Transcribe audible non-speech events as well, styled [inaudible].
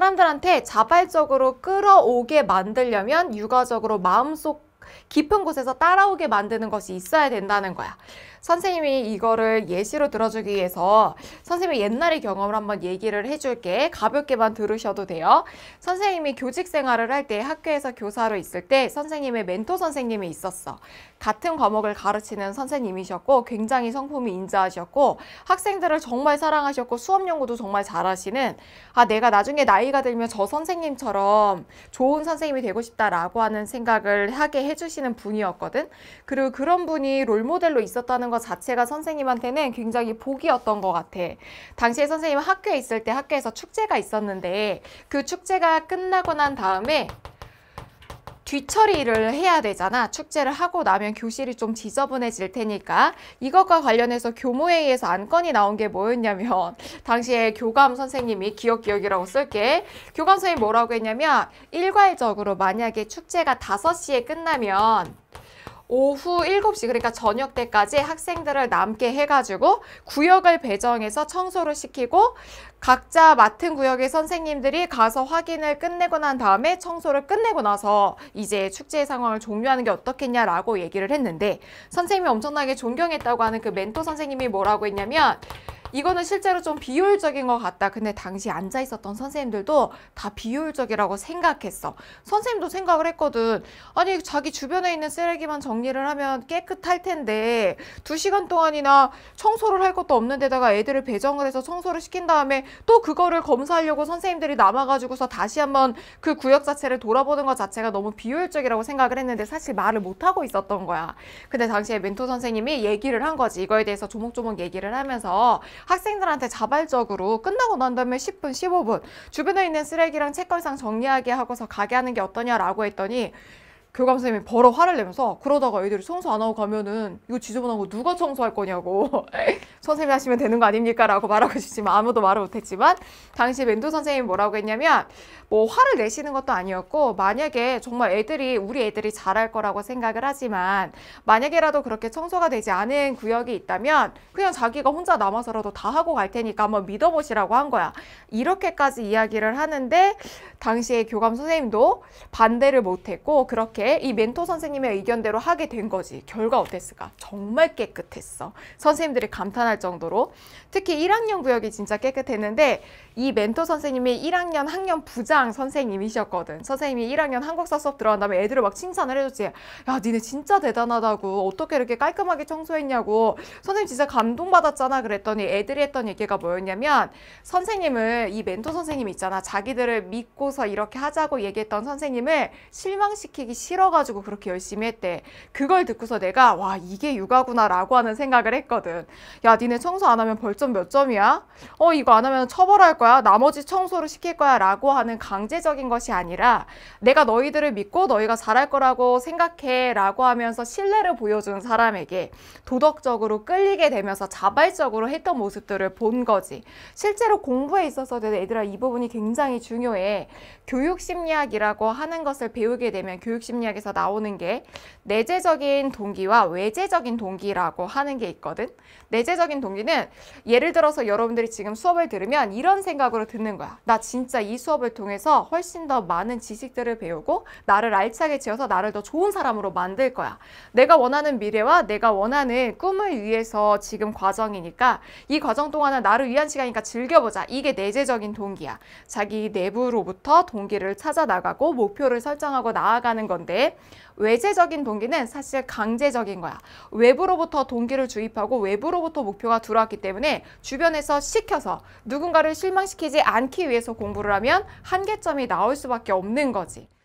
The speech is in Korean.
사람들한테 자발적으로 끌어오게 만들려면 육아적으로 마음속 깊은 곳에서 따라오게 만드는 것이 있어야 된다는 거야. 선생님이 이거를 예시로 들어주기 위해서 선생님이 옛날의 경험을 한번 얘기를 해줄게. 가볍게만 들으셔도 돼요. 선생님이 교직 생활을 할 때 학교에서 교사로 있을 때 선생님의 멘토 선생님이 있었어. 같은 과목을 가르치는 선생님이셨고 굉장히 성품이 인자하셨고 학생들을 정말 사랑하셨고 수업 연구도 정말 잘하시는 아 내가 나중에 나이가 들면 저 선생님처럼 좋은 선생님이 되고 싶다라고 하는 생각을 하게 해줘 해주시는 분이었거든. 그리고 그런 분이 롤모델로 있었다는 것 자체가 선생님한테는 굉장히 복이었던 것 같아. 당시에 선생님은 학교에 있을 때 학교에서 축제가 있었는데 그 축제가 끝나고 난 다음에 뒤처리를 해야 되잖아. 축제를 하고 나면 교실이 좀 지저분해질 테니까 이것과 관련해서 교무회의에서 안건이 나온 게 뭐였냐면 [laughs] 당시에 교감 선생님이 기억기억이라고 쓸게 교감 선생님 뭐라고 했냐면 일괄적으로 만약에 축제가 다섯 시에 끝나면 오후 7시 그러니까 저녁 때까지 학생들을 남게 해가지고 구역을 배정해서 청소를 시키고 각자 맡은 구역의 선생님들이 가서 확인을 끝내고 난 다음에 청소를 끝내고 나서 이제 축제의 상황을 종료하는 게 어떻겠냐라고 얘기를 했는데 선생님이 엄청나게 존경했다고 하는 그 멘토 선생님이 뭐라고 했냐면 이거는 실제로 좀 비효율적인 것 같다. 근데 당시 앉아 있었던 선생님들도 다 비효율적이라고 생각했어. 선생님도 생각을 했거든. 아니 자기 주변에 있는 쓰레기만 정리를 하면 깨끗할 텐데 두 시간 동안이나 청소를 할 것도 없는 데다가 애들을 배정을 해서 청소를 시킨 다음에 또 그거를 검사하려고 선생님들이 남아가지고서 다시 한번 그 구역 자체를 돌아보는 것 자체가 너무 비효율적이라고 생각을 했는데 사실 말을 못하고 있었던 거야. 근데 당시에 멘토 선생님이 얘기를 한 거지. 이거에 대해서 조목조목 얘기를 하면서 학생들한테 자발적으로 끝나고 난 다음에 10분, 15분 주변에 있는 쓰레기랑 책걸상 정리하게 하고서 가게 하는 게 어떠냐라고 했더니 교감 선생님이 벌어 화를 내면서 그러다가 애들이 청소 안 하고 가면은 이거 지저분한 거 누가 청소할 거냐고 [laughs] 선생님이 하시면 되는 거 아닙니까? 라고 말하고 싶지만 아무도 말을 못했지만 당시 멘토 선생님이 뭐라고 했냐면 뭐 화를 내시는 것도 아니었고 만약에 정말 애들이 우리 애들이 잘할 거라고 생각을 하지만 만약에라도 그렇게 청소가 되지 않은 구역이 있다면 그냥 자기가 혼자 남아서라도 다 하고 갈 테니까 한번 믿어보시라고 한 거야 이렇게까지 이야기를 하는데 당시에 교감 선생님도 반대를 못했고 그렇게 이렇게 이 멘토 선생님의 의견대로 하게 된 거지 결과 어땠을까? 정말 깨끗했어. 선생님들이 감탄할 정도로 특히 1학년 구역이 진짜 깨끗했는데 이 멘토 선생님이 1학년 학년 부장 선생님이셨거든. 선생님이 1학년 한국사 수업 들어간 다음에 애들을 막 칭찬을 해줬지. 야 니네 진짜 대단하다고 어떻게 이렇게 깔끔하게 청소했냐고 선생님 진짜 감동받았잖아 그랬더니 애들이 했던 얘기가 뭐였냐면 선생님을 이 멘토 선생님 있잖아 자기들을 믿고서 이렇게 하자고 얘기했던 선생님을 실망시키기 싫어가지고 그렇게 열심히 했대. 그걸 듣고서 내가 와 이게 육아구나 라고 하는 생각을 했거든. 야 니네 청소 안 하면 벌점 몇 점이야? 어 이거 안 하면 처벌할 거야. 나머지 청소를 시킬 거야 라고 하는 강제적인 것이 아니라 내가 너희들을 믿고 너희가 잘할 거라고 생각해 라고 하면서 신뢰를 보여주는 사람에게 도덕적으로 끌리게 되면서 자발적으로 했던 모습들을 본 거지. 실제로 공부에 있어서 애들아 이 부분이 굉장히 중요해. 교육 심리학이라고 하는 것을 배우게 되면 교육 심리 학 심리학에서 나오는 게 내재적인 동기와 외재적인 동기라고 하는 게 있거든. 내재적인 동기는 예를 들어서 여러분들이 지금 수업을 들으면 이런 생각으로 듣는 거야. 나 진짜 이 수업을 통해서 훨씬 더 많은 지식들을 배우고 나를 알차게 지어서 나를 더 좋은 사람으로 만들 거야. 내가 원하는 미래와 내가 원하는 꿈을 위해서 지금 과정이니까 이 과정 동안은 나를 위한 시간이니까 즐겨보자. 이게 내재적인 동기야. 자기 내부로부터 동기를 찾아 나가고 목표를 설정하고 나아가는 건데 건데 외재적인 동기는 사실 강제적인 거야. 외부로부터 동기를 주입하고 외부로부터 목표가 들어왔기 때문에 주변에서 시켜서 누군가를 실망시키지 않기 위해서 공부를 하면 한계점이 나올 수밖에 없는 거지.